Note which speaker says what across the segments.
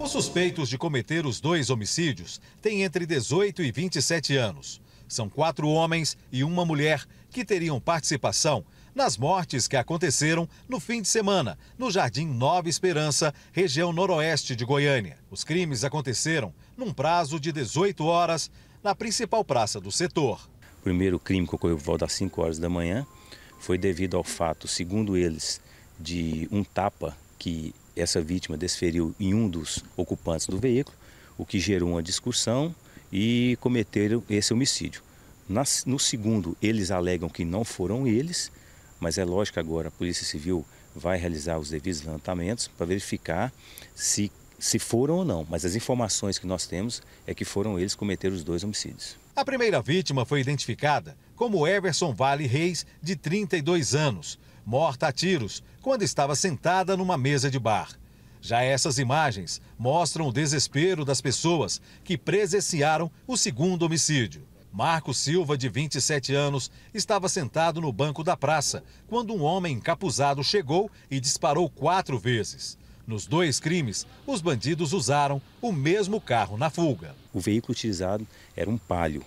Speaker 1: Os suspeitos de cometer os dois homicídios têm entre 18 e 27 anos. São quatro homens e uma mulher que teriam participação nas mortes que aconteceram no fim de semana, no Jardim Nova Esperança, região noroeste de Goiânia. Os crimes aconteceram num prazo de 18 horas na principal
Speaker 2: praça do setor. O primeiro crime que ocorreu por volta das 5 horas da manhã foi devido ao fato, segundo eles, de um tapa que essa vítima desferiu em um dos ocupantes do veículo, o que gerou uma discussão e cometeram esse homicídio. Nas, no segundo, eles alegam que não foram eles, mas é lógico que agora a Polícia Civil vai realizar os devidos levantamentos para verificar se, se foram ou não. Mas as informações que nós temos é que foram eles que cometeram os dois homicídios.
Speaker 1: A primeira vítima foi identificada como Everson Vale Reis, de 32 anos morta a tiros, quando estava sentada numa mesa de bar. Já essas imagens mostram o desespero das pessoas que presenciaram o segundo homicídio. Marco Silva, de 27 anos, estava sentado no banco da praça quando um homem encapuzado chegou e disparou quatro vezes. Nos dois crimes, os bandidos usaram o mesmo carro na fuga.
Speaker 2: O veículo utilizado era um palio.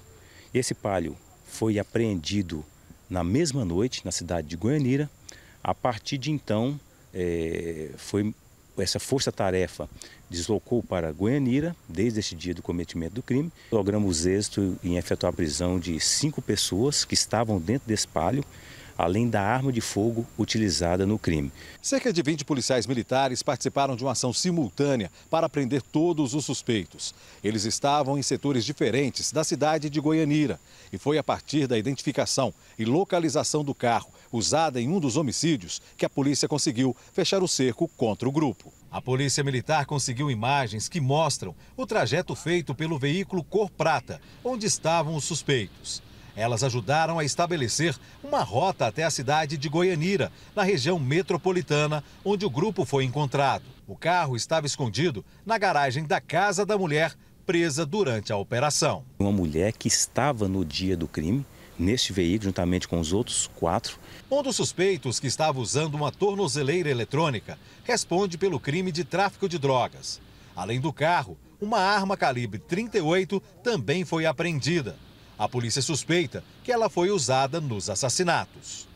Speaker 2: Esse palio foi apreendido na mesma noite, na cidade de Goianira. A partir de então, é, foi essa força-tarefa deslocou para Goianira desde esse dia do cometimento do crime. Logramos êxito em efetuar a prisão de cinco pessoas que estavam dentro desse palio além da arma de fogo utilizada no crime. Cerca de 20 policiais militares participaram de uma ação simultânea
Speaker 1: para prender todos os suspeitos. Eles estavam em setores diferentes da cidade de Goianira e foi a partir da identificação e localização do carro usada em um dos homicídios que a polícia conseguiu fechar o cerco contra o grupo. A polícia militar conseguiu imagens que mostram o trajeto feito pelo veículo cor prata, onde estavam os suspeitos. Elas ajudaram a estabelecer uma rota até a cidade de Goianira, na região metropolitana, onde o grupo foi encontrado. O carro estava escondido na garagem da casa da mulher presa durante a operação.
Speaker 2: Uma mulher que estava no dia do crime neste veículo, juntamente com os outros quatro. Um dos suspeitos,
Speaker 1: que estava usando uma tornozeleira eletrônica, responde pelo crime de tráfico de drogas. Além do carro, uma arma calibre 38 também foi apreendida. A polícia suspeita que ela foi usada nos assassinatos.